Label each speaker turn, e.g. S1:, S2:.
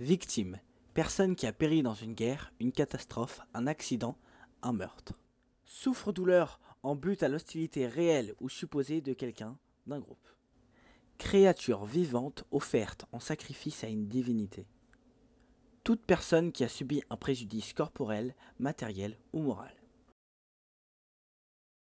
S1: Victime. Personne qui a péri dans une guerre, une catastrophe, un accident, un meurtre. Souffre-douleur en but à l'hostilité réelle ou supposée de quelqu'un, d'un groupe. Créature vivante offerte en sacrifice à une divinité. Toute personne qui a subi un préjudice corporel, matériel ou moral.